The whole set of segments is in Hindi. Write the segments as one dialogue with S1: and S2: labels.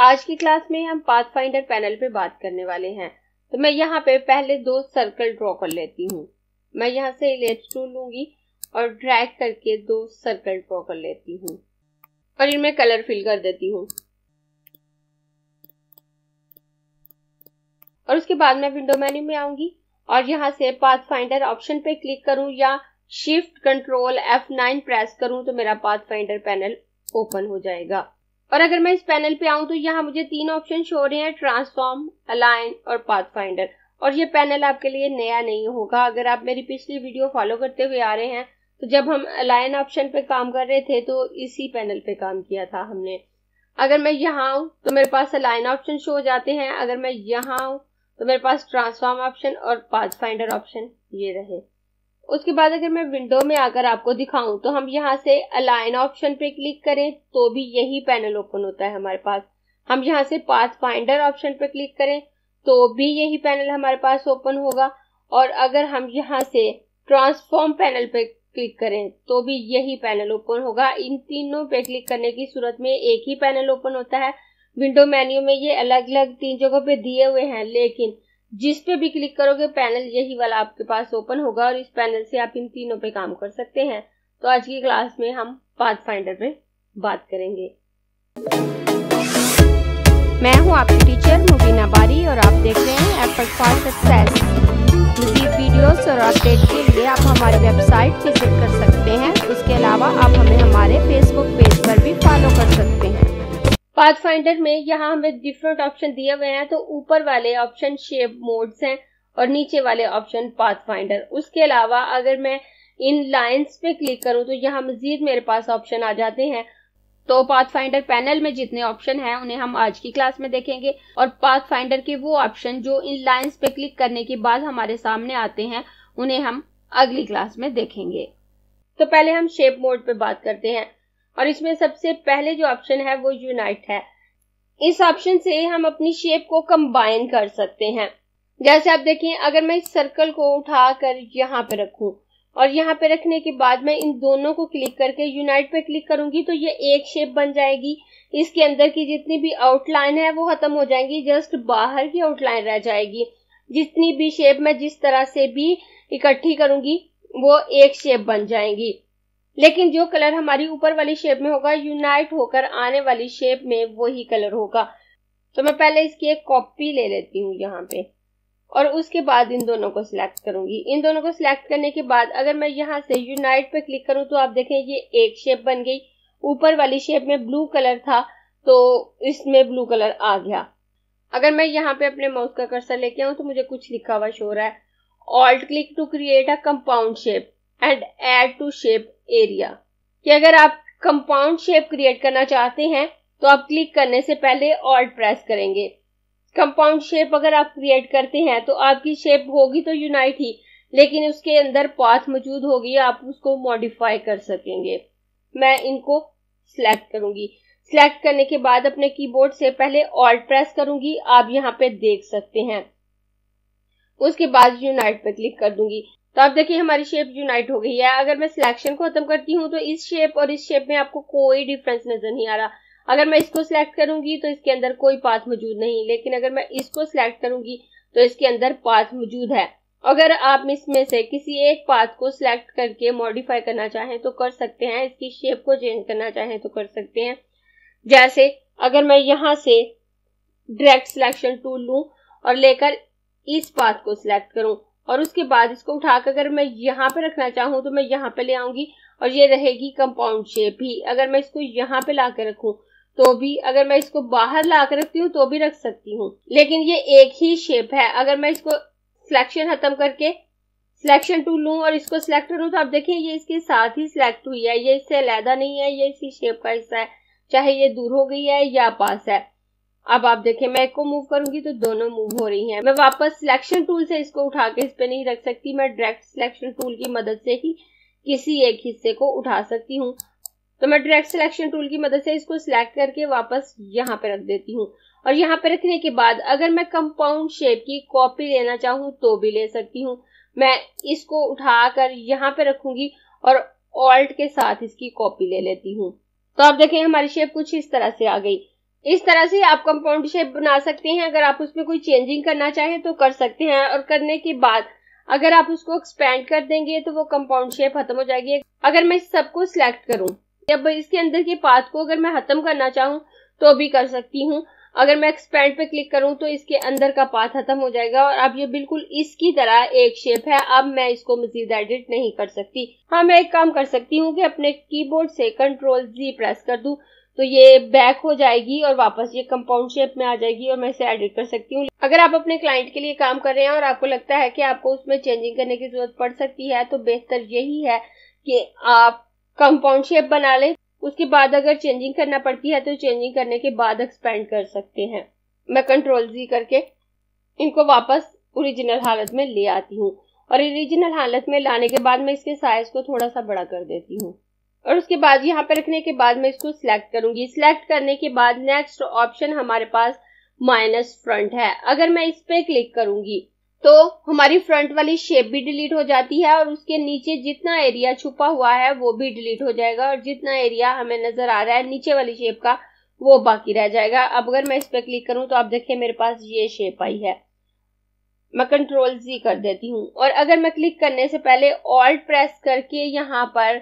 S1: आज की क्लास में हम पाथफाइंडर पैनल पे बात करने वाले हैं तो मैं यहाँ पे पहले दो सर्कल ड्रॉ कर लेती हूँ मैं यहाँ से इलेक्स टूल लूंगी और ड्रैग करके दो सर्कल ड्रॉ कर लेती हूँ और इनमें कलर फिल कर देती हूँ और उसके बाद मैं विंडो मेन्यू में आऊंगी और यहाँ से पाथ फाइंडर ऑप्शन पे क्लिक करूं या शिफ्ट कंट्रोल नाइन प्रेस करूं तो मेरा पाथ फाइंडर पैनल ओपन हो जाएगा और अगर मैं इस पैनल पे आऊं तो यहाँ मुझे तीन ऑप्शन शो हो रहे हैं ट्रांसफॉर्म अलाइन और पाथफाइंडर और ये पैनल आपके लिए नया नहीं होगा अगर आप मेरी पिछली वीडियो फॉलो करते हुए आ रहे हैं तो जब हम अलाइन ऑप्शन पे काम कर रहे थे तो इसी पैनल पे काम किया था हमने अगर मैं यहाँ आऊँ तो मेरे पास अलाइन ऑप्शन शो हो जाते हैं अगर मैं यहाँ आऊँ तो मेरे पास ट्रांसफॉर्म ऑप्शन और पाथ फाइंडर ऑप्शन ये रहे उसके बाद अगर मैं विंडो में आकर आपको दिखाऊं तो हम यहाँ से अलाइन ऑप्शन पे क्लिक करें तो भी यही पैनल ओपन होता है हमारे पास हम यहाँ से पाथ फाइंडर ऑप्शन पे क्लिक करें तो भी यही पैनल हमारे पास ओपन होगा और अगर हम यहाँ से ट्रांसफॉर्म पैनल पे क्लिक करें तो भी यही पैनल ओपन होगा इन तीनों पे क्लिक करने की सूरत में एक ही पैनल ओपन होता है विंडो मेन्यू में ये अलग अलग तीन जगहों पे दिए हुए हैं लेकिन जिस पे भी क्लिक करोगे पैनल यही वाला आपके पास ओपन होगा और इस पैनल से आप इन तीनों पे काम कर सकते हैं तो आज की क्लास में हम पाथ फाइंडर पे बात करेंगे मैं हूं आपकी टीचर मुबीना बारी और आप देख रहे हैं एप्पल फॉर सक्सेस वीडियोस और अपडेट के लिए आप हमारी वेबसाइट विजिट कर सकते हैं उसके अलावा आप हमें हमारे फेसबुक पाथ फाइंडर में यहाँ हमें डिफरेंट ऑप्शन दिए हुए हैं तो ऊपर वाले ऑप्शन शेप मोड्स हैं और नीचे वाले ऑप्शन पाथ फाइंडर उसके अलावा अगर मैं इन लाइन्स पे क्लिक करूँ तो यहाँ मजीद मेरे पास ऑप्शन आ जाते हैं तो पाथ फाइंडर पैनल में जितने ऑप्शन हैं उन्हें हम आज की क्लास में देखेंगे और पाथ फाइंडर के वो ऑप्शन जो इन लाइन्स पे क्लिक करने के बाद हमारे सामने आते हैं उन्हें हम अगली क्लास में देखेंगे तो पहले हम शेप मोड पे बात करते हैं और इसमें सबसे पहले जो ऑप्शन है वो यूनाइट है इस ऑप्शन से हम अपनी शेप को कंबाइन कर सकते हैं जैसे आप देखें अगर मैं इस सर्कल को उठा कर यहाँ पे रखूं और यहाँ पे रखने के बाद मैं इन दोनों को क्लिक करके यूनाइट पे क्लिक करूंगी तो ये एक शेप बन जाएगी इसके अंदर की जितनी भी आउटलाइन है वो खत्म हो जाएंगी जस्ट बाहर की आउटलाइन रह जाएगी जितनी भी शेप मैं जिस तरह से भी इकट्ठी करूंगी वो एक शेप बन जाएंगी लेकिन जो कलर हमारी ऊपर वाली शेप में होगा यूनाइट होकर आने वाली शेप में वही कलर होगा तो मैं पहले इसकी एक कॉपी ले लेती हूँ यहाँ पे और उसके बाद इन दोनों को सिलेक्ट करूंगी इन दोनों को सिलेक्ट करने के बाद अगर मैं यहाँ से यूनाइट पे क्लिक करूँ तो आप देखें ये एक शेप बन गई ऊपर वाली शेप में ब्लू कलर था तो इसमें ब्लू कलर आ गया अगर मैं यहाँ पे अपने माउस का कर्सर लेके आऊँ तो मुझे कुछ लिखा हुआ शो रहा है alt click to create a compound shape and add to shape area कि अगर आप कंपाउंड शेप क्रिएट करना चाहते हैं तो आप क्लिक करने से पहले ऑल्ट प्रेस करेंगे कंपाउंड शेप अगर आप क्रिएट करते हैं तो आपकी शेप होगी तो यूनाइट ही लेकिन उसके अंदर पाथ मौजूद होगी आप उसको मॉडिफाई कर सकेंगे मैं इनको सिलेक्ट करूंगी सिलेक्ट करने के बाद अपने कीबोर्ड से पहले ऑल्ट प्रेस करूंगी आप यहाँ पे देख सकते हैं उसके बाद यूनाइट पे क्लिक कर दूंगी तो आप देखिए हमारी शेप यूनाइट हो गई है अगर मैं सिलेक्शन को खत्म करती हूँ तो इस शेप और इस शेप में आपको कोई डिफरेंस नजर नहीं आ रहा अगर मैं इसको सिलेक्ट करूंगी तो इसके अंदर कोई पाथ मौजूद नहीं लेकिन अगर मैं इसको सिलेक्ट करूंगी तो इसके अंदर पाथ मौजूद है अगर आप इसमें से किसी एक पाथ को सिलेक्ट करके मॉडिफाई करना चाहें तो कर सकते हैं इसकी शेप को चेंज करना चाहें तो कर सकते हैं जैसे अगर मैं यहां से डायरेक्ट सिलेक्शन टूल लूं और लेकर इस पाथ को सिलेक्ट करूं और उसके बाद इसको उठाकर अगर मैं यहाँ पे रखना चाहूँ तो मैं यहाँ पे ले आऊंगी और ये रहेगी कंपाउंड शेप ही अगर मैं इसको यहाँ पे ला कर रखूँ तो भी अगर मैं इसको बाहर ला कर रखती हूँ तो भी रख सकती हूँ लेकिन ये एक ही शेप है अगर मैं इसको सिलेक्शन खत्म करके सिलेक्शन टू लूँ और इसको सिलेक्ट करूँ तो आप देखिए ये इसके साथ ही सिलेक्ट हुई है ये इससे अलहदा नहीं है ये इसी शेप का हिस्सा है चाहे ये दूर हो गई है या पास है अब आप देखें मैं एक को मूव करूंगी तो दोनों मूव हो रही हैं मैं वापस सिलेक्शन टूल से इसको उठा के इस पर नहीं रख सकती मैं डायरेक्ट सिलेक्शन टूल की मदद से ही किसी एक हिस्से को उठा सकती हूँ तो मैं डायरेक्ट सिलेक्शन टूल की मदद से इसको सिलेक्ट करके वापस यहाँ पे रख देती हूँ और यहाँ पे रखने के बाद अगर मैं कंपाउंड शेप की कॉपी लेना चाहूँ तो भी ले सकती हूँ मैं इसको उठा कर यहाँ पे रखूंगी और ऑल्ट के साथ इसकी कॉपी ले लेती हूँ तो आप देखें हमारी शेप कुछ इस तरह से आ गई इस तरह से आप कंपाउंड शेप बना सकते हैं अगर आप उसमें कोई चेंजिंग करना चाहें तो कर सकते हैं और करने के बाद अगर आप उसको एक्सपेंड कर देंगे तो वो कंपाउंड शेप खत्म हो जाएगी अगर मैं सबको सिलेक्ट करूँ अब इसके अंदर के पात को अगर मैं खत्म करना चाहूँ तो भी कर सकती हूँ अगर मैं एक्सपेंड पे क्लिक करूँ तो इसके अंदर का पात खत्म हो जाएगा और अब ये बिल्कुल इसकी तरह एक शेप है अब मैं इसको मजीद एडिट नहीं कर सकती हाँ मैं एक काम कर सकती हूँ कि अपने कीबोर्ड से कंट्रोल जी प्रेस कर दूँ तो ये बैक हो जाएगी और वापस ये कंपाउंड शेप में आ जाएगी और मैं इसे एडिट कर सकती हूँ अगर आप अपने क्लाइंट के लिए काम कर रहे हैं और आपको लगता है कि आपको उसमें चेंजिंग करने की जरूरत पड़ सकती है तो बेहतर यही है कि आप कंपाउंड शेप बना लें उसके बाद अगर चेंजिंग करना पड़ती है तो चेंजिंग करने के बाद एक्सपेंड कर सकते हैं मैं कंट्रोल जी करके इनको वापस ओरिजिनल हालत में ले आती हूँ और ओरिजिनल हालत में लाने के बाद मैं इसके साइज को थोड़ा सा बड़ा कर देती हूँ और उसके बाद यहाँ पर रखने के बाद मैं इसको सिलेक्ट करूंगी सिलेक्ट करने के बाद नेक्स्ट ऑप्शन हमारे पास माइनस फ्रंट है अगर मैं इस पर क्लिक करूंगी तो हमारी फ्रंट वाली शेप भी डिलीट हो जाती है और उसके नीचे जितना एरिया छुपा हुआ है वो भी डिलीट हो जाएगा और जितना एरिया हमें नजर आ रहा है नीचे वाली शेप का वो बाकी रह जाएगा अब अगर मैं इस पर क्लिक करूं तो आप देखिए मेरे पास ये शेप आई है मैं कंट्रोल जी कर देती हूँ और अगर मैं क्लिक करने से पहले ऑल्ट प्रेस करके यहाँ पर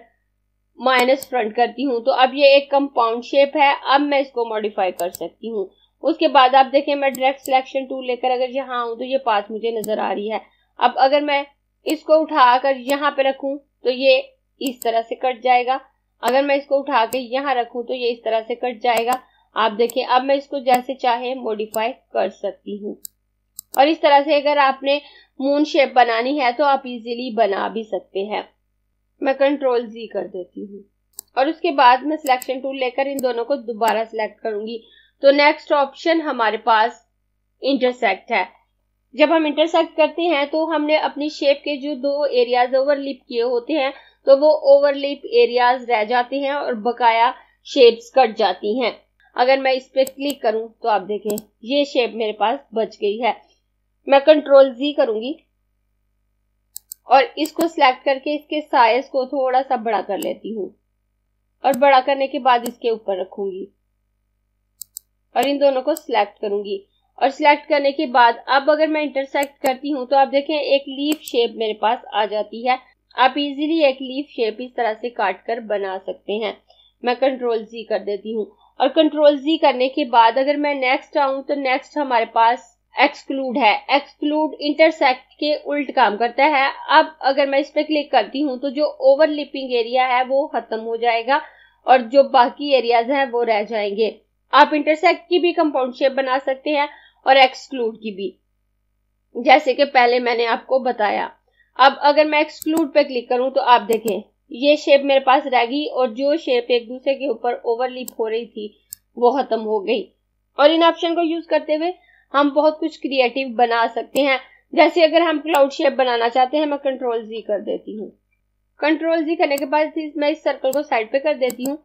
S1: माइनस फ्रंट करती हूँ तो अब ये एक कंपाउंड शेप है अब मैं इसको मॉडिफाई कर सकती हूँ उसके बाद आप देखें मैं डायरेक्ट सिलेक्शन टूल लेकर अगर यहाँ आऊँ तो ये पाथ मुझे नज़र आ रही है अब अगर मैं इसको उठा कर यहाँ पे रखूँ तो ये इस तरह से कट जाएगा अगर मैं इसको उठा के यहाँ रखूँ तो ये इस तरह से कट जाएगा आप देखें अब मैं इसको जैसे चाहे मॉडिफाई कर सकती हूँ और इस तरह से अगर आपने मून शेप बनानी है तो आप इजीली बना भी सकते हैं मैं कंट्रोल जी कर देती हूँ और उसके बाद मैं सिलेक्शन टूल लेकर इन दोनों को दोबारा सिलेक्ट करूंगी तो नेक्स्ट ऑप्शन हमारे पास इंटरसेक्ट है जब हम इंटरसेक्ट करते हैं तो हमने अपनी शेप के जो दो एरियाज ओवरलिप किए होते हैं तो वो ओवरलिप एरियाज रह जाते हैं और बकाया शेप्स कट जाती हैं अगर मैं इस पर क्लिक करूं तो आप देखें ये शेप मेरे पास बच गई है मैं कंट्रोल जी करूंगी और इसको सिलेक्ट करके इसके साइज को थोड़ा सा बड़ा कर लेती हूँ और बड़ा करने के बाद इसके ऊपर रखूंगी और इन दोनों को सिलेक्ट करूंगी और सिलेक्ट करने के बाद अब अगर मैं इंटरसेक्ट करती हूँ तो आप देखें एक लीफ शेप मेरे पास आ जाती है आप इजीली एक लीफ शेप इस तरह से काट कर बना सकते हैं मैं कंट्रोल जी कर देती हूँ और कंट्रोल जी करने के बाद अगर मैं नेक्स्ट आऊँ तो नेक्स्ट हमारे पास एक्सक्लूड है एक्सक्लूड इंटरसेक्ट के उल्ट काम करता है अब अगर मैं इस पर क्लिक करती हूँ तो जो ओवरलिपिंग एरिया है वो खत्म हो जाएगा और जो बाकी एरियाज हैं वो रह जाएंगे आप इंटरसेक्ट की भी कंपाउंड शेप बना सकते हैं और एक्सक्लूड की भी जैसे कि पहले मैंने आपको बताया अब अगर मैं एक्सक्लूड पे क्लिक करूं तो आप देखें ये शेप मेरे पास रह गई और जो शेप एक दूसरे के ऊपर ओवरलिप हो रही थी वो खत्म हो गई और इन ऑप्शन को यूज करते हुए हम बहुत कुछ क्रिएटिव बना सकते हैं जैसे अगर हम क्लाउड शेप बनाना चाहते हैं मैं कंट्रोल जी कर देती हूँ कंट्रोल जी करने के बाद मैं इस सर्कल को साइड पे कर देती हूँ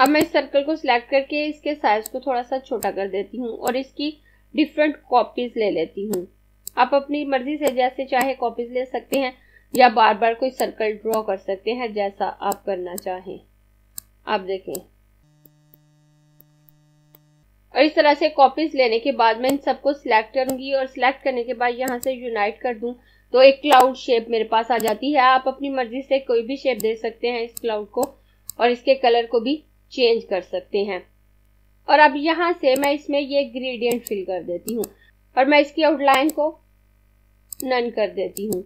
S1: अब मैं इस सर्कल को सिलेक्ट करके इसके साइज को थोड़ा सा छोटा कर देती हूँ और इसकी डिफरेंट कॉपीज ले लेती हूँ आप अपनी मर्जी से जैसे चाहे कॉपीज ले सकते हैं या बार बार कोई सर्कल ड्रॉ कर सकते हैं जैसा आप करना चाहें आप देखें और इस तरह से कॉपीज लेने के बाद मैं इन सबको सिलेक्ट करूंगी और सिलेक्ट करने के बाद यहाँ से यूनाइट कर दूँ तो एक क्लाउड शेप मेरे पास आ जाती है आप अपनी मर्जी से कोई भी शेप दे सकते हैं इस क्लाउड को और इसके कलर को भी चेंज कर सकते हैं और अब यहाँ से मैं इसमें ये ग्रेडियंट फिल कर देती हूँ और मैं इसकी आउटलाइन को नन कर देती हूँ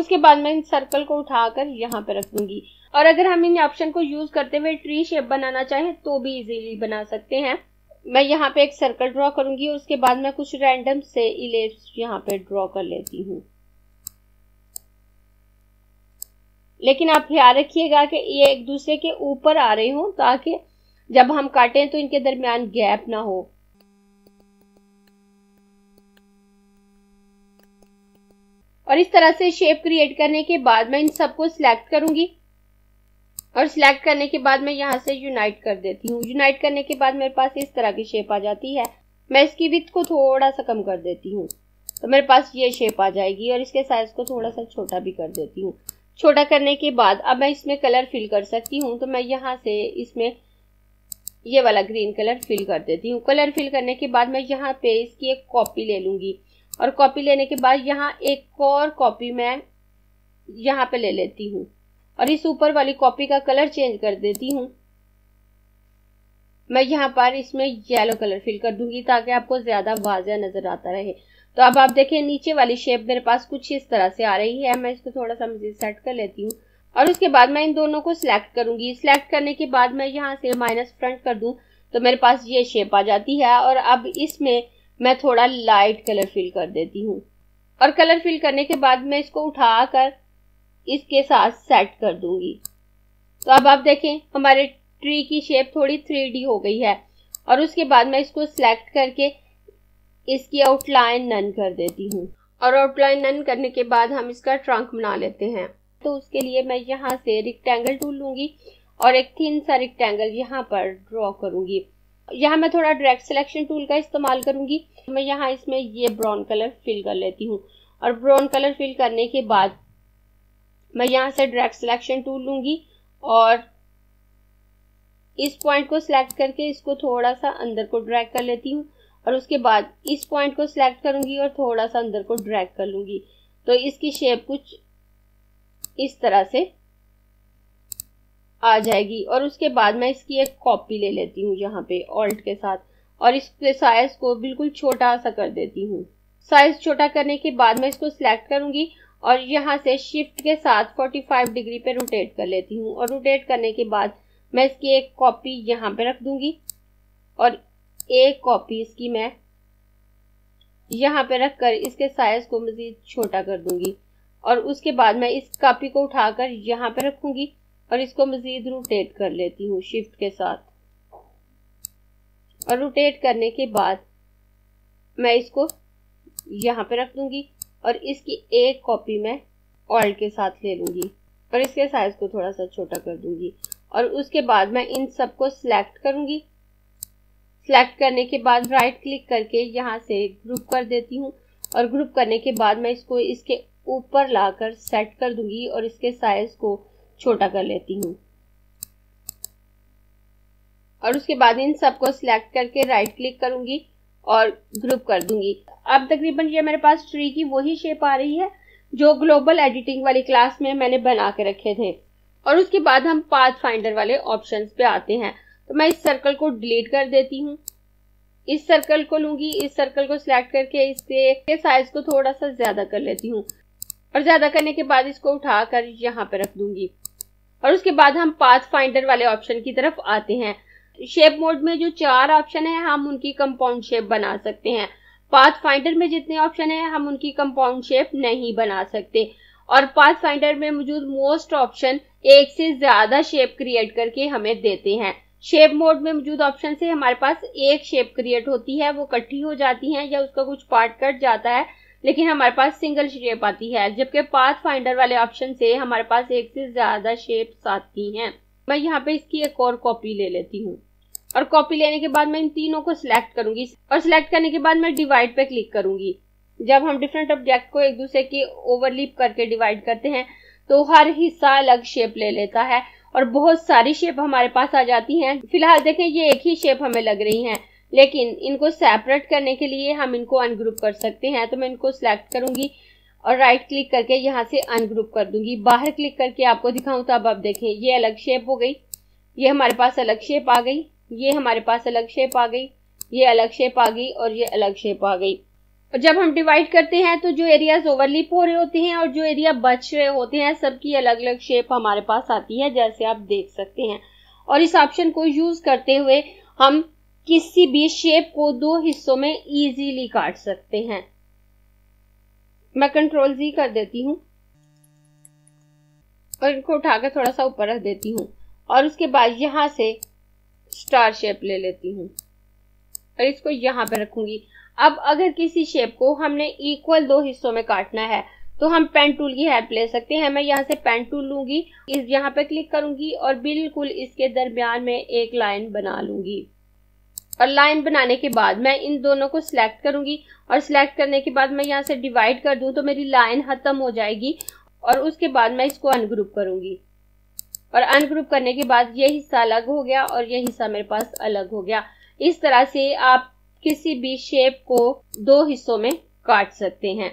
S1: उसके बाद मैं इन सर्कल को उठाकर यहाँ पर रख दूंगी और अगर हम इन ऑप्शन को यूज करते हुए ट्री शेप बनाना चाहें तो भी इजीली बना सकते हैं मैं यहाँ पे एक सर्कल ड्रॉ करूंगी और उसके बाद मैं कुछ रैंडम से इलेप्स यहाँ पे ड्रॉ कर लेती हूँ लेकिन आप ख्याल रखिएगा कि ये एक दूसरे के ऊपर आ रहे हो ताकि जब हम काटें तो इनके दरमियान गैप ना हो और इस तरह से शेप क्रिएट करने के बाद मैं इन सबको सिलेक्ट करूंगी और सिलेक्ट करने के बाद मैं यहाँ से यूनाइट कर देती हूँ यूनाइट करने के बाद मेरे पास इस तरह की शेप आ जाती है मैं इसकी विथ को थोड़ा सा कम कर देती हूँ तो मेरे पास ये शेप आ जाएगी और इसके साइज को थोड़ा सा छोटा भी कर देती हूँ छोटा करने के बाद अब मैं इसमें कलर फिल कर सकती हूँ तो मैं यहाँ से इसमें ये वाला ग्रीन कलर फिल कर देती हूँ कलर फिल करने के बाद मैं यहाँ पे इसकी एक कॉपी ले लूंगी और कॉपी लेने के बाद यहाँ एक और कॉपी मैं यहाँ पे ले लेती हूँ और इस ऊपर वाली कॉपी का कलर चेंज कर देती हूँ मैं यहाँ पर इसमें येलो कलर फिल कर दूंगी ताकि आपको ज़्यादा वाजिया नज़र आता रहे तो अब आप देखें नीचे वाली शेप मेरे पास कुछ इस तरह से आ रही है मैं इसको थोड़ा सा मुझे सेट कर लेती हूँ और उसके बाद मैं इन दोनों को सिलेक्ट करूंगी सिलेक्ट करने के बाद मैं यहाँ से माइनस फ्रंट कर दूँ तो मेरे पास ये शेप आ जाती है और अब इसमें मैं थोड़ा लाइट कलर फिल कर देती हूँ और कलर फिल करने के बाद मैं इसको उठा कर इसके साथ सेट कर दूंगी तो अब आप देखें हमारे ट्री की शेप थोड़ी थ्री हो गई है और उसके बाद मैं इसको सिलेक्ट करके इसकी आउटलाइन नन कर देती हूँ और आउटलाइन नन करने के बाद हम इसका ट्रंक बना लेते हैं तो उसके लिए मैं यहाँ से रिक्टेंगल टूल लूंगी और एक थिन सा रिक्टेंगल यहाँ पर ड्रॉ करूंगी यहाँ मैं थोड़ा डायरेक्ट सिलेक्शन टूल का इस्तेमाल करूंगी मैं यहाँ इसमें ये ब्राउन कलर फिल कर लेती हूँ और ब्राउन कलर फिल करने के बाद मैं यहाँ से डायरेक्ट सिलेक्शन टूल लूंगी और इस पॉइंट को सिलेक्ट करके इसको थोड़ा सा अंदर को ड्रैग कर लेती हूँ और उसके बाद इस पॉइंट को सिलेक्ट करूंगी और थोड़ा सा अंदर को ड्रैग कर लूंगी तो इसकी शेप कुछ इस तरह से आ जाएगी और उसके बाद मैं इसकी एक कॉपी ले लेती हूँ यहाँ पे ऑल्ट के साथ और इसके साइज को बिल्कुल छोटा सा कर देती हूँ साइज छोटा करने के बाद मैं इसको सिलेक्ट करूंगी और यहाँ से शिफ्ट के साथ 45 डिग्री पे रोटेट कर लेती हूँ और रोटेट करने के बाद मैं इसकी एक कॉपी यहाँ पे रख दूंगी और एक कॉपी इसकी मैं यहाँ पे रख कर इसके साइज़ को मज़ीद छोटा कर दूंगी और उसके बाद मैं इस कापी को उठाकर यहाँ पे रखूंगी और इसको मज़ीद रोटेट कर लेती हूँ शिफ्ट के साथ और रोटेट करने के बाद मैं इसको यहाँ पे रख दूंगी और इसकी एक कॉपी मैं ऑयल के साथ ले लूँगी और इसके साइज़ को थोड़ा सा छोटा कर दूँगी और उसके बाद मैं इन सबको सिलेक्ट करूँगी सिलेक्ट करने के बाद राइट क्लिक करके यहाँ से ग्रुप कर देती हूँ और ग्रुप करने के बाद मैं इसको इसके ऊपर लाकर सेट कर दूंगी और इसके साइज को छोटा कर लेती हूँ और उसके बाद इन सबको सिलेक्ट करके राइट क्लिक करूंगी और ग्रुप कर दूंगी अब तकरीबन ये मेरे पास ट्री की वही शेप आ रही है जो ग्लोबल एडिटिंग वाली क्लास में मैंने बना के रखे थे और उसके बाद हम पाथ फाइंडर वाले ऑप्शन पे आते हैं तो मैं इस सर्कल को डिलीट कर देती हूँ इस सर्कल को लूंगी इस सर्कल को सिलेक्ट करके इसके साइज को थोड़ा सा ज्यादा कर लेती हूँ और ज्यादा करने के बाद इसको उठा कर यहाँ पे रख दूंगी और उसके बाद हम पाथ फाइंडर वाले ऑप्शन की तरफ आते हैं शेप मोड में जो चार ऑप्शन है हम उनकी कंपाउंड शेप बना सकते हैं पाथ फाइंडर में जितने ऑप्शन है हम उनकी कंपाउंड शेप नहीं बना सकते और पाथ फाइंडर में मौजूद मोस्ट ऑप्शन एक से ज्यादा शेप क्रिएट करके हमें देते हैं शेप मोड में मौजूद ऑप्शन से हमारे पास एक शेप क्रिएट होती है वो इकट्ठी हो जाती है या उसका कुछ पार्ट कट जाता है लेकिन हमारे पास सिंगल शेप आती है जबकि पाथ फाइंडर वाले ऑप्शन से हमारे पास एक से ज्यादा शेप्स आती हैं मैं यहाँ पे इसकी एक और कॉपी ले लेती हूँ और कॉपी लेने के बाद मैं इन तीनों को सिलेक्ट करूंगी और सिलेक्ट करने के बाद मैं डिवाइड पे क्लिक करूंगी जब हम डिफरेंट ऑब्जेक्ट को एक दूसरे की ओवरलीप करके डिवाइड करते हैं तो हर हिस्सा अलग शेप ले लेता है और बहुत सारी शेप हमारे पास आ जाती हैं फिलहाल देखें ये एक ही शेप हमें लग रही हैं लेकिन इनको सेपरेट करने के लिए हम इनको अनग्रुप कर सकते हैं तो मैं इनको सिलेक्ट करूंगी और राइट क्लिक करके यहाँ से अनग्रुप कर दूंगी बाहर क्लिक करके आपको दिखाऊं तो अब आप देखें ये अलग शेप हो गई ये हमारे पास अलग शेप आ गई ये हमारे पास अलग शेप आ गई ये अलग शेप आ गई और ये अलग शेप आ गई और जब हम डिवाइड करते हैं तो जो एरियाज ओवरलिप हो रहे होते हैं और जो एरिया बच रहे होते हैं सबकी अलग अलग शेप हमारे पास आती है जैसे आप देख सकते हैं और इस ऑप्शन को यूज करते हुए हम किसी भी शेप को दो हिस्सों में इजीली काट सकते हैं मैं कंट्रोल जी कर देती हूँ और इनको उठाकर थोड़ा सा ऊपर रख देती हूँ और उसके बाद यहाँ से स्टार शेप ले लेती हूँ और इसको यहाँ पर रखूंगी अब अगर किसी शेप को हमने इक्वल दो हिस्सों में काटना है तो हम पेन टूल की हेल्प ले सकते हैं मैं यहाँ से पेन टूल लूंगी इस यहाँ पर क्लिक करूंगी और बिल्कुल इसके दरमियान में एक लाइन बना लूंगी और लाइन बनाने के बाद मैं इन दोनों को सिलेक्ट करूंगी और सिलेक्ट करने के बाद मैं यहाँ से डिवाइड कर दूं तो मेरी लाइन खत्म हो जाएगी और उसके बाद मैं इसको अनग्रुप करूंगी और अनग्रुप करने के बाद ये हिस्सा अलग हो गया और ये हिस्सा मेरे पास अलग हो गया इस तरह से आप किसी भी शेप को दो हिस्सों में काट सकते हैं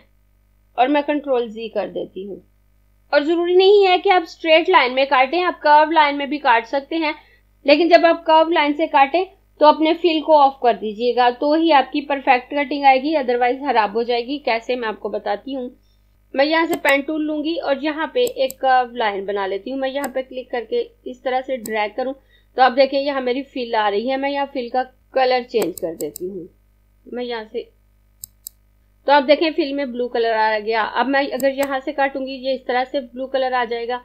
S1: और मैं कंट्रोल जी कर देती हूँ और जरूरी नहीं है कि आप स्ट्रेट लाइन में काटें आप कर्व लाइन में भी काट सकते हैं लेकिन जब आप कर्व लाइन से काटें तो अपने फील को ऑफ कर दीजिएगा तो ही आपकी परफेक्ट कटिंग आएगी अदरवाइज खराब हो जाएगी कैसे मैं आपको बताती हूँ मैं यहाँ से पेन टूल लूंगी और यहाँ पे एक लाइन बना लेती हूँ मैं यहाँ पे क्लिक करके इस तरह से ड्रैग करूँ तो आप देखें यहाँ मेरी फिल आ रही है मैं यहाँ फिल का कलर चेंज कर देती हूँ मैं यहाँ से तो आप देखें फिल में ब्लू कलर आ गया अब मैं अगर यहाँ से काटूंगी ये इस तरह से ब्लू कलर आ जाएगा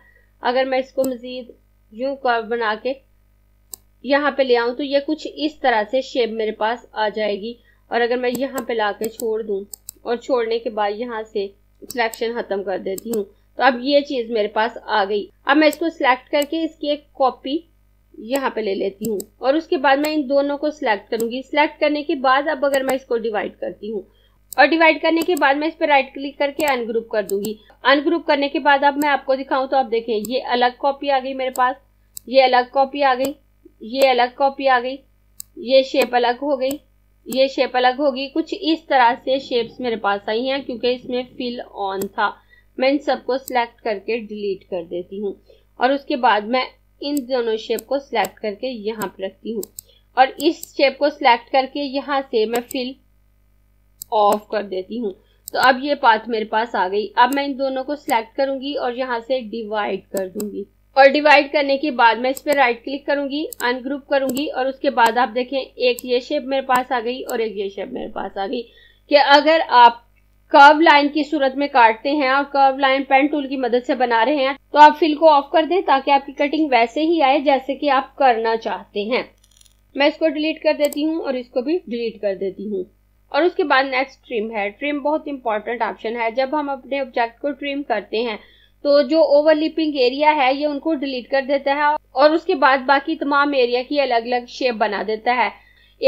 S1: अगर मैं इसको मज़ीद यूं कर्व बना के यहाँ पे ले आऊं तो ये कुछ इस तरह से शेप मेरे पास आ जाएगी और अगर मैं यहाँ पे ला के छोड़ दूँ और छोड़ने के बाद यहाँ से सिलेक्शन ख़त्म कर देती हूँ तो अब ये चीज़ मेरे पास आ गई अब मैं इसको सिलेक्ट करके इसकी एक कॉपी यहाँ पे ले लेती हूँ और उसके बाद मैं इन दोनों को सिलेक्ट करूंगी सिलेक्ट करने के बाद अब अगर मैं इसको डिवाइड करती हूँ और डिवाइड करने के बाद मैं इस पर राइट क्लिक करके अनग्रुप कर दूंगी अनग्रुप करने के बाद अब मैं आपको दिखाऊं तो आप देखें ये अलग कॉपी आ गई मेरे पास ये अलग कॉपी आ गई ये अलग कॉपी आ गई ये शेप अलग हो गई ये शेप अलग होगी कुछ इस तरह से शेप्स मेरे पास आई हैं क्योंकि इसमें फिल ऑन था मैं इन सबको सिलेक्ट करके डिलीट कर देती हूँ और उसके बाद मैं इन दोनों शेप को सिलेक्ट करके यहाँ पर रखती हूँ और इस शेप को सिलेक्ट करके यहाँ से मैं फिल ऑफ कर देती हूँ तो अब ये पाथ मेरे पास आ गई अब मैं इन दोनों को सिलेक्ट करूंगी और यहाँ से डिवाइड कर दूंगी और डिवाइड करने के बाद मैं इस पर राइट क्लिक करूंगी अनग्रुप करूंगी और उसके बाद आप देखें एक ये शेप मेरे पास आ गई और एक ये शेप मेरे पास आ गई कि अगर आप कर्व लाइन की सूरत में काटते हैं और कर्व लाइन पेन टूल की मदद से बना रहे हैं तो आप फिल को ऑफ कर दें ताकि आपकी कटिंग वैसे ही आए जैसे कि आप करना चाहते हैं मैं इसको डिलीट कर देती हूँ और इसको भी डिलीट कर देती हूँ और उसके बाद नेक्स्ट ट्रिम है ट्रिम बहुत इंपॉर्टेंट ऑप्शन है जब हम अपने ऑब्जेक्ट को ट्रिम करते हैं तो जो ओवरलिपिंग एरिया है ये उनको डिलीट कर देता है और उसके बाद बाकी तमाम एरिया की अलग अलग शेप बना देता है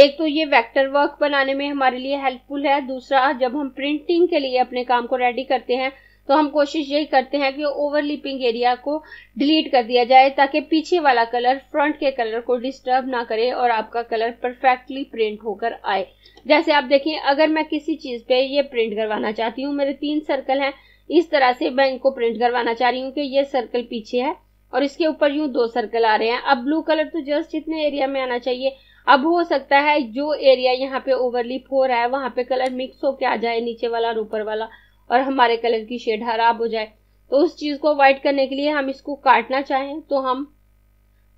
S1: एक तो ये वेक्टर वर्क बनाने में हमारे लिए हेल्पफुल है दूसरा जब हम प्रिंटिंग के लिए अपने काम को रेडी करते हैं तो हम कोशिश यही करते हैं कि ओवरलिपिंग एरिया को डिलीट कर दिया जाए ताकि पीछे वाला कलर फ्रंट के कलर को डिस्टर्ब ना करे और आपका कलर परफेक्टली प्रिंट होकर आए जैसे आप देखें अगर मैं किसी चीज पे ये प्रिंट करवाना चाहती हूँ मेरे तीन सर्कल हैं इस तरह से मैं इनको प्रिंट करवाना चाह रही हूँ कि ये सर्कल पीछे है और इसके ऊपर यूं दो सर्कल आ रहे हैं अब ब्लू कलर तो जस्ट इतने एरिया में आना चाहिए अब हो सकता है जो एरिया यहाँ पे ओवरलीप हो रहा है वहां पे कलर मिक्स होके आ जाए नीचे वाला और ऊपर वाला और हमारे कलर की शेड खराब हो जाए तो उस चीज को अवॉइड करने के लिए हम इसको काटना चाहें तो हम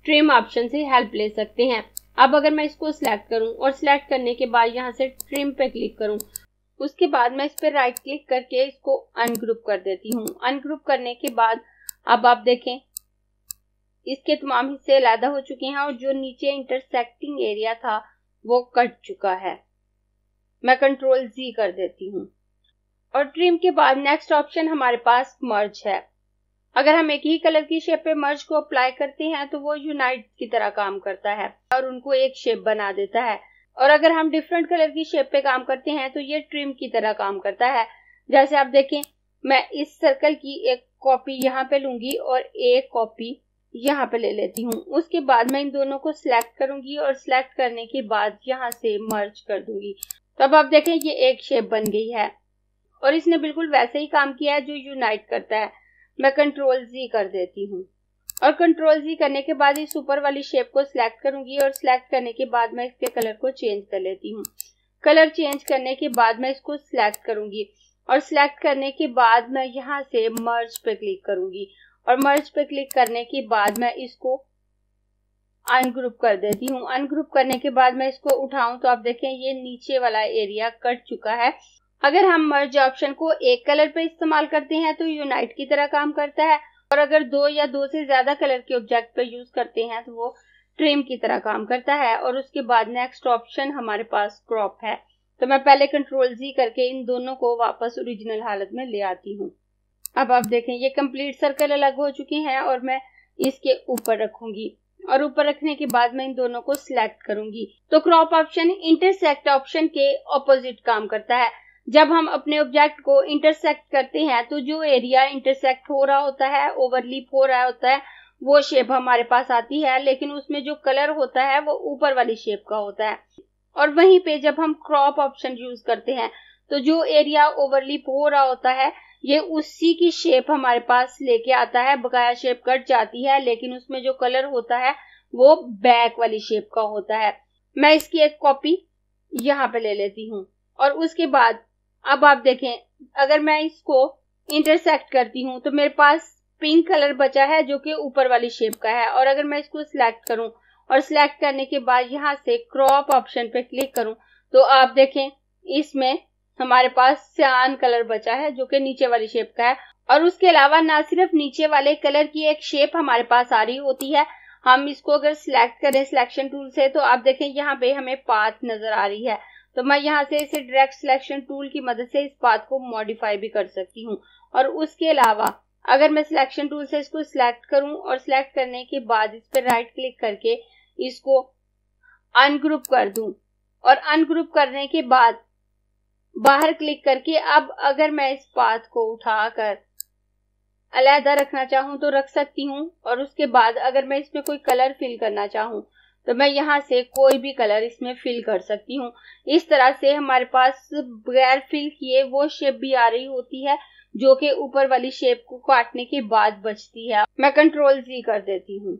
S1: ट्रिम ऑप्शन से हेल्प ले सकते हैं अब अगर मैं इसको सिलेक्ट करूं और सिलेक्ट करने के बाद यहाँ से ट्रिम पे क्लिक करूं उसके बाद मैं इस पर राइट क्लिक करके इसको अनग्रुप कर देती हूँ अनग्रुप करने के बाद अब आप देखें इसके तमाम हिस्से अलहदा हो चुके हैं और जो नीचे इंटरसेक्टिंग एरिया था वो कट चुका है मैं कंट्रोल जी कर देती हूँ और ट्रिम के बाद नेक्स्ट ऑप्शन हमारे पास मर्ज है अगर हम एक ही कलर की शेप पे मर्ज को अप्लाई करते हैं तो वो यूनाइट की तरह काम करता है और उनको एक शेप बना देता है और अगर हम डिफरेंट कलर की शेप पे काम करते हैं तो ये ट्रिम की तरह काम करता है जैसे आप देखें मैं इस सर्कल की एक कॉपी यहाँ पे लूंगी और एक कॉपी यहाँ पे ले लेती हूँ उसके बाद मैं इन दोनों को सिलेक्ट करूंगी और सिलेक्ट करने के बाद यहाँ से मर्ज कर दूंगी तो अब आप देखें ये एक शेप बन गई है और इसने बिल्कुल वैसे ही काम किया है जो यूनाइट करता है मैं कंट्रोल जी कर देती हूँ और कंट्रोल जी करने के बाद इस ऊपर वाली शेप को सिलेक्ट करूंगी और सिलेक्ट करने के बाद मैं इसके कलर को चेंज कर लेती हूँ कलर चेंज करने के बाद मैं इसको सिलेक्ट करूंगी और सिलेक्ट करने के बाद मैं यहाँ से मर्ज पे क्लिक करूंगी और मर्ज पे क्लिक करने के बाद मैं इसको अनग्रुप कर देती हूँ अनग्रुप करने के बाद मैं इसको उठाऊं तो आप देखें ये नीचे वाला एरिया कट चुका है अगर हम मर्ज ऑप्शन को एक कलर पे इस्तेमाल करते हैं तो यूनाइट की तरह काम करता है और अगर दो या दो से ज्यादा कलर के ऑब्जेक्ट पर यूज करते हैं तो वो ट्रिम की तरह काम करता है और उसके बाद नेक्स्ट ऑप्शन हमारे पास क्रॉप है तो मैं पहले कंट्रोल जी करके इन दोनों को वापस ओरिजिनल हालत में ले आती हूँ अब आप देखें ये कंप्लीट सर्कल अलग हो चुके हैं और मैं इसके ऊपर रखूंगी और ऊपर रखने के बाद मैं इन दोनों को सिलेक्ट करूंगी तो क्रॉप ऑप्शन इंटरसेक्ट ऑप्शन के ऑपोजिट काम करता है जब हम अपने ऑब्जेक्ट को इंटरसेक्ट करते हैं तो जो एरिया इंटरसेक्ट हो रहा होता है ओवरलीप हो रहा होता है वो शेप हमारे पास आती है लेकिन उसमें जो कलर होता है वो ऊपर वाली शेप का होता है और वहीं पे जब हम क्रॉप ऑप्शन यूज करते हैं तो जो एरिया ओवरलीप हो रहा होता है ये उसी की शेप हमारे पास लेके आता है बकाया शेप कट जाती है लेकिन उसमें जो कलर होता है वो बैक वाली शेप का होता है मैं इसकी एक कॉपी यहाँ पे ले लेती हूँ और उसके बाद अब आप देखें अगर मैं इसको इंटरसेक्ट करती हूँ तो मेरे पास पिंक कलर बचा है जो कि ऊपर वाली शेप का है और अगर मैं इसको सिलेक्ट करूँ और सिलेक्ट करने के बाद यहाँ से क्रॉप ऑप्शन पे क्लिक करूँ तो आप देखें इसमें हमारे पास सियान कलर बचा है जो कि नीचे वाली शेप का है और उसके अलावा ना सिर्फ नीचे वाले कलर की एक शेप हमारे पास आ रही होती है हम इसको अगर सिलेक्ट करें सिलेक्शन टूल से तो आप देखें यहाँ पे हमें पाथ नजर आ रही है तो मैं यहाँ से इसे डायरेक्ट सिलेक्शन टूल की मदद से इस पाथ को मॉडिफाई भी कर सकती हूँ और उसके अलावा अगर मैं सिलेक्शन टूल से इसको सिलेक्ट करूँ और सिलेक्ट करने के बाद इस पर राइट क्लिक करके इसको अनग्रुप कर दूं और अनग्रुप करने के बाद बाहर क्लिक करके अब अगर मैं इस पाथ को उठाकर अलहदा रखना चाहूँ तो रख सकती हूँ और उसके बाद अगर मैं इसमें कोई कलर फिल करना चाहूँ तो मैं यहाँ से कोई भी कलर इसमें फिल कर सकती हूँ इस तरह से हमारे पास बगैर फिल किए वो शेप भी आ रही होती है जो कि ऊपर वाली शेप को काटने के बाद बचती है मैं कंट्रोल जी कर देती हूँ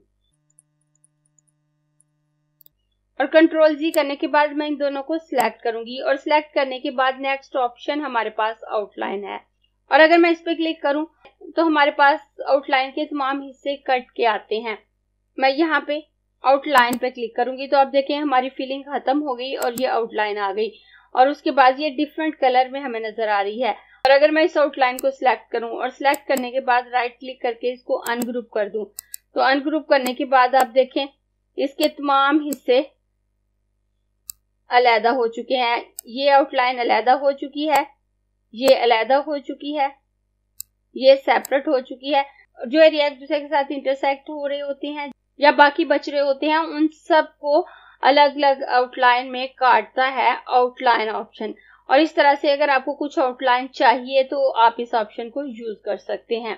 S1: और कंट्रोल जी करने के बाद मैं इन दोनों को सिलेक्ट करूंगी और सिलेक्ट करने के बाद नेक्स्ट ऑप्शन हमारे पास आउटलाइन है और अगर मैं इस पर क्लिक करूं तो हमारे पास आउटलाइन के तमाम हिस्से कट के आते हैं मैं यहाँ पे आउटलाइन पे क्लिक करूंगी तो आप देखें हमारी फिलिंग खत्म हो गई और ये आउटलाइन आ गई और उसके बाद ये डिफरेंट कलर में हमें नजर आ रही है और अगर मैं इस आउटलाइन को सिलेक्ट करूं और सिलेक्ट करने के बाद राइट क्लिक करके इसको अनग्रुप कर दूं तो अनग्रुप करने के बाद आप देखें इसके तमाम हिस्से अलहदा हो चुके हैं ये आउटलाइन अलहदा हो चुकी है ये अलहदा हो चुकी है ये सेपरेट हो चुकी है जो एरिया एक दूसरे के साथ इंटरसेक्ट हो रहे होते हैं या बाकी बच रहे होते हैं उन सब को अलग अलग आउटलाइन में काटता है आउटलाइन ऑप्शन और इस तरह से अगर आपको कुछ आउटलाइन चाहिए तो आप इस ऑप्शन को यूज कर सकते हैं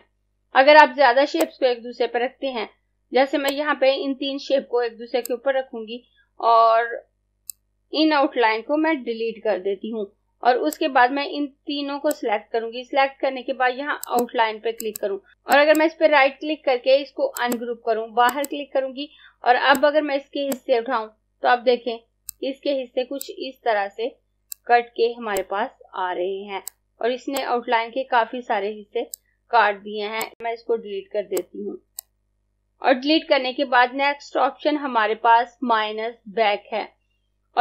S1: अगर आप ज्यादा शेप्स को एक दूसरे पर रखते हैं जैसे मैं यहाँ पे इन तीन शेप को एक दूसरे के ऊपर रखूंगी और इन आउटलाइन को मैं डिलीट कर देती हूँ और उसके बाद मैं इन तीनों को सिलेक्ट करूंगी सिलेक्ट करने के बाद यहाँ आउटलाइन पे क्लिक करूँ और अगर मैं इस पर राइट क्लिक करके इसको अनग्रुप करूँ बाहर क्लिक करूंगी और अब अगर मैं इसके हिस्से उठाऊ तो आप देखें इसके हिस्से कुछ इस तरह से कट के हमारे पास आ रहे हैं और इसने आउटलाइन के काफी सारे हिस्से काट दिए हैं मैं इसको डिलीट कर देती हूँ और डिलीट करने के बाद नेक्स्ट ऑप्शन हमारे पास माइनस बैक है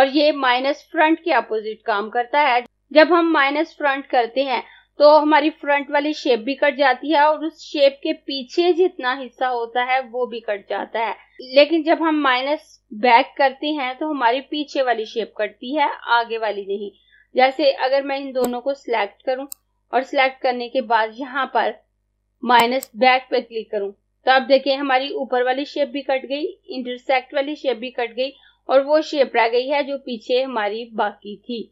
S1: और ये माइनस फ्रंट के अपोजिट काम करता है जब हम माइनस फ्रंट करते हैं तो हमारी फ्रंट वाली शेप भी कट जाती है और उस शेप के पीछे जितना हिस्सा होता है वो भी कट जाता है लेकिन जब हम माइनस बैक करते हैं तो हमारी पीछे वाली शेप कटती है आगे वाली नहीं जैसे अगर मैं इन दोनों को सिलेक्ट करूं और सिलेक्ट करने के बाद यहाँ पर माइनस बैक पे क्लिक करूं तो आप देखें हमारी ऊपर वाली शेप भी कट गई इंटरसेक्ट वाली शेप भी कट गई और वो शेप रह गई है जो पीछे हमारी बाकी थी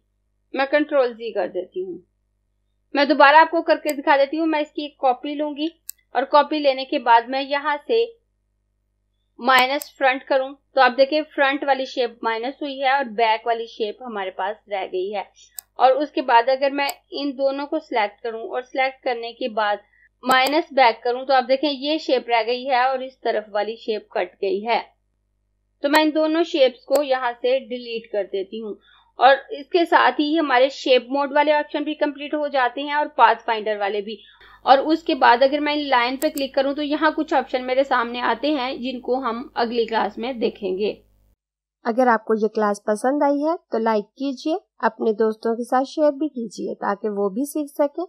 S1: मैं कंट्रोल जी कर देती हूँ मैं दोबारा आपको करके दिखा देती हूँ मैं इसकी एक कॉपी लूंगी और कॉपी लेने के बाद मैं यहाँ से माइनस फ्रंट करूं तो आप देखिए फ्रंट वाली शेप माइनस हुई है और बैक वाली शेप हमारे पास रह गई है और उसके बाद अगर मैं इन दोनों को सिलेक्ट करूं और सिलेक्ट करने के बाद माइनस बैक करूं तो आप देखें ये शेप रह गई है और इस तरफ वाली शेप कट गई है तो मैं इन दोनों शेप्स को यहाँ से डिलीट कर देती हूँ और इसके साथ ही हमारे शेप मोड वाले ऑप्शन भी कंप्लीट हो जाते हैं और पाथ फाइंडर वाले भी और उसके बाद अगर मैं लाइन पे क्लिक करूं तो यहाँ कुछ ऑप्शन मेरे सामने आते हैं जिनको हम अगली क्लास में देखेंगे अगर आपको ये क्लास पसंद आई है तो लाइक कीजिए अपने दोस्तों के साथ शेयर भी कीजिए ताकि वो भी सीख सके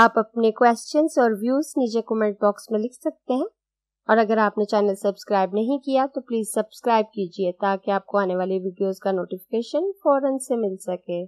S1: आप अपने क्वेश्चन और व्यूज नीचे कॉमेंट बॉक्स में लिख सकते हैं और अगर आपने चैनल सब्सक्राइब नहीं किया तो प्लीज़ सब्सक्राइब कीजिए ताकि आपको आने वाली वीडियोस का नोटिफिकेशन फ़ौरन से मिल सके